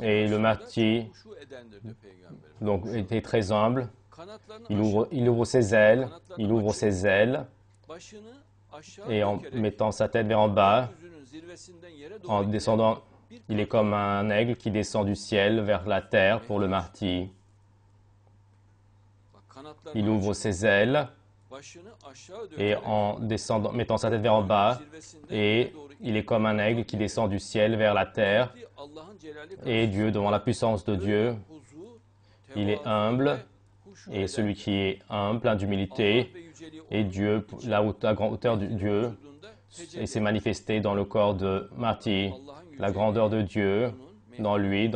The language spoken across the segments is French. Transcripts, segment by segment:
Et le Mahdi était très humble. Il ouvre, ses ailes, il ouvre ses ailes, et en mettant sa tête vers en bas, en descendant, il est comme un aigle qui descend du ciel vers la terre pour le Mahdi. Il ouvre ses ailes, et en descendant, mettant sa tête vers en bas, et il est comme un aigle qui descend du ciel vers la terre, et Dieu, devant la puissance de Dieu, il est humble, et celui qui est humble, plein d'humilité, et Dieu, la, la grande hauteur de Dieu, et s'est manifesté dans le corps de Marty. La grandeur de Dieu dans lui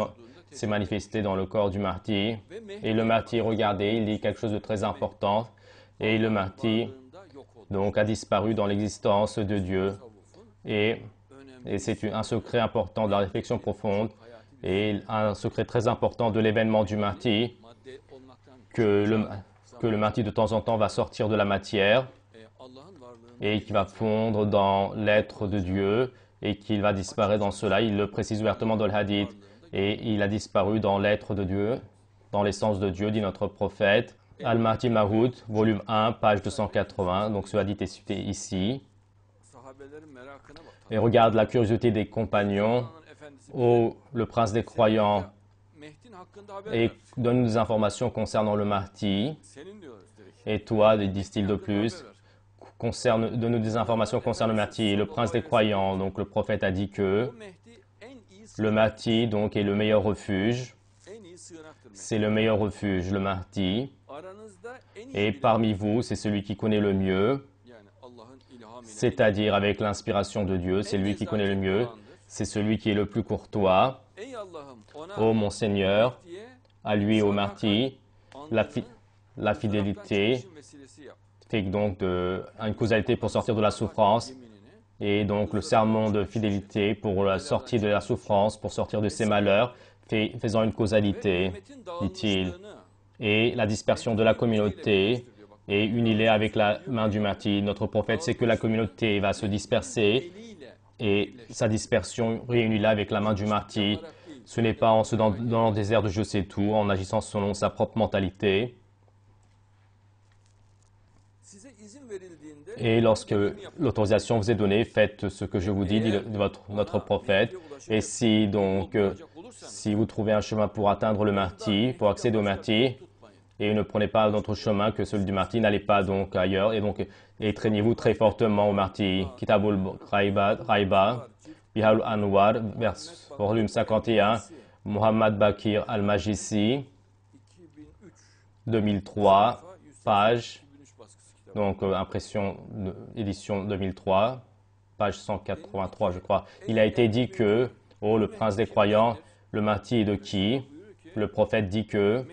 s'est manifestée dans le corps du Marty. Et le Marty, regardez, il dit quelque chose de très important et le Marty donc a disparu dans l'existence de Dieu. Et, et c'est un secret important de la réflexion profonde et un secret très important de l'événement du Marty que le, que de temps en temps va sortir de la matière et qui va fondre dans l'être de Dieu et qu'il va disparaître dans cela. Il le précise ouvertement dans le hadith et il a disparu dans l'être de Dieu, dans l'essence de Dieu, dit notre prophète. Al-Mahdi Mahoud, volume 1, page 280. Donc cela dit est cité ici. Et regarde la curiosité des compagnons. le prince des croyants, et donne-nous des informations concernant le Mahdi. Et toi, disent-ils de plus, donne-nous des informations concernant le Mahdi. Le prince des croyants, donc le prophète a dit que le Mahdi donc, est le meilleur refuge c'est le meilleur refuge, le mardi. Et parmi vous, c'est celui qui connaît le mieux, c'est-à-dire avec l'inspiration de Dieu, c'est lui qui connaît le mieux, c'est celui qui est le plus courtois. Ô oh, mon Seigneur, à lui, au marty, la, fidélité fait donc une causalité pour sortir de la souffrance et donc le serment de fidélité pour la sortie de la souffrance, pour sortir de ses malheurs, faisant une causalité, dit-il, et la dispersion de la communauté, et unis la avec la main du martyr. Notre prophète sait que la communauté va se disperser, et sa dispersion réunit la avec la main du marty. Ce n'est pas en se dans, dans le désert de je sais tout, en agissant selon sa propre mentalité, et lorsque l'autorisation vous est donnée, faites ce que je vous dis, dit notre prophète. Et si donc, euh, si vous trouvez un chemin pour atteindre le marty, pour accéder au marty, et ne prenez pas d'autre chemin que celui du marty, n'allez pas donc ailleurs, et donc étreignez-vous très fortement au Marty. Kitabul Raiba, Bihal Anwar, volume 51, Muhammad Bakir al-Majisi, 2003, page donc, euh, impression, édition 2003, page 183, je crois. Il a été dit que, oh, le prince des croyants, le martyr est de qui Le prophète dit que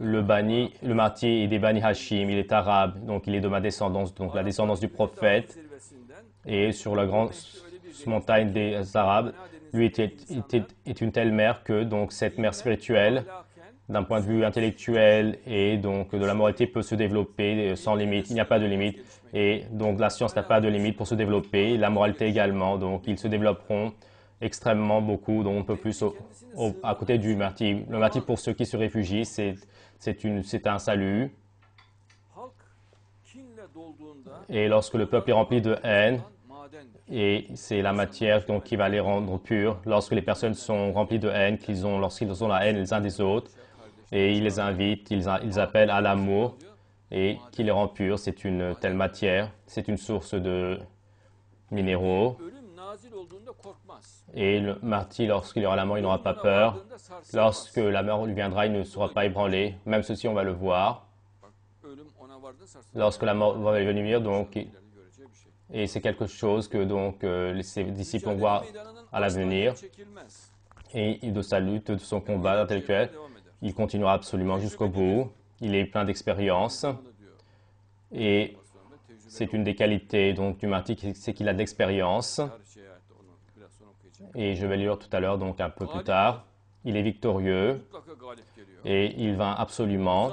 le, bani, le Mahdi est des Bani Hashim, il est arabe, donc il est de ma descendance, donc la descendance du prophète. Et sur la grande montagne des Arabes, lui était, est une telle mère que donc cette mère spirituelle d'un point de vue intellectuel et donc de la moralité peut se développer sans limite. Il n'y a pas de limite. Et donc la science n'a pas de limite pour se développer. La moralité également. Donc ils se développeront extrêmement beaucoup, donc on peut plus à côté du martyr. Le martyr pour ceux qui se réfugient, c'est un salut. Et lorsque le peuple est rempli de haine, et c'est la matière donc, qui va les rendre purs. Lorsque les personnes sont remplies de haine, qu'ils ont, lorsqu'ils ont la haine les uns des autres, et ils les invite, ils, appellent à l'amour et qui les rend purs. C'est une telle matière, c'est une source de minéraux. Et le martyr, lorsqu'il aura la mort, il n'aura pas peur. Lorsque la mort lui viendra, il ne sera pas ébranlé. Même ceci, on va le voir. Lorsque la mort va venir, donc, et c'est quelque chose que donc euh, ses disciples vont voir à l'avenir. Et de sa lutte, de son combat intellectuel, il continuera absolument jusqu'au bout. Il est plein d'expérience. Et c'est une des qualités donc, du martyr, c'est qu'il a de l'expérience. Et je vais lire tout à l'heure, donc un peu plus tard. Il est victorieux et il va absolument.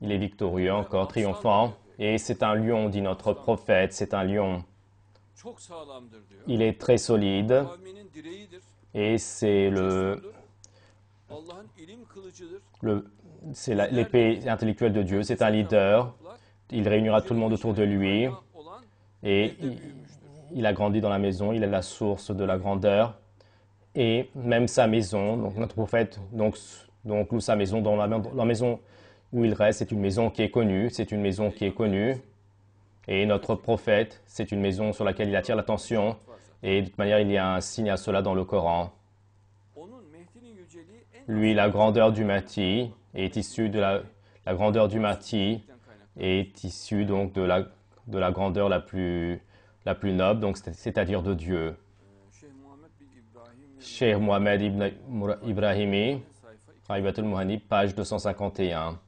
Il est victorieux, encore triomphant. Et c'est un lion, dit notre prophète, c'est un lion. Il est très solide et c'est le c'est l'épée intellectuelle de Dieu, c'est un leader. Il réunira tout le monde autour de lui et il, a grandi dans la maison, il est la source de la grandeur et même sa maison, donc notre prophète, donc, donc sa maison dans la, la maison où il reste, c'est une maison qui est connue, c'est une maison qui est connue. Et notre prophète, c'est une maison sur laquelle il attire l'attention. Et de toute manière, il y a un signe à cela dans le Coran. Lui, la grandeur du mati est issue de la, grandeur du est issue donc de la, de la grandeur la plus, la plus noble, donc c'est-à-dire de Dieu. Cheikh Mohamed Ibn Ibrahimi, Mohani, page 251.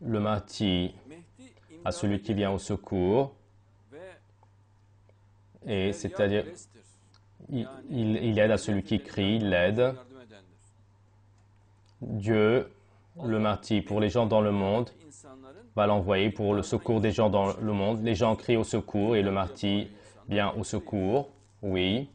Le Mahdi à celui qui vient au secours, et c'est-à-dire il, aide à celui qui crie, il l'aide. Dieu le Marty pour les gens dans le monde, va l'envoyer pour le secours des gens dans le monde. Les gens crient au secours et le Marty vient au secours. Oui.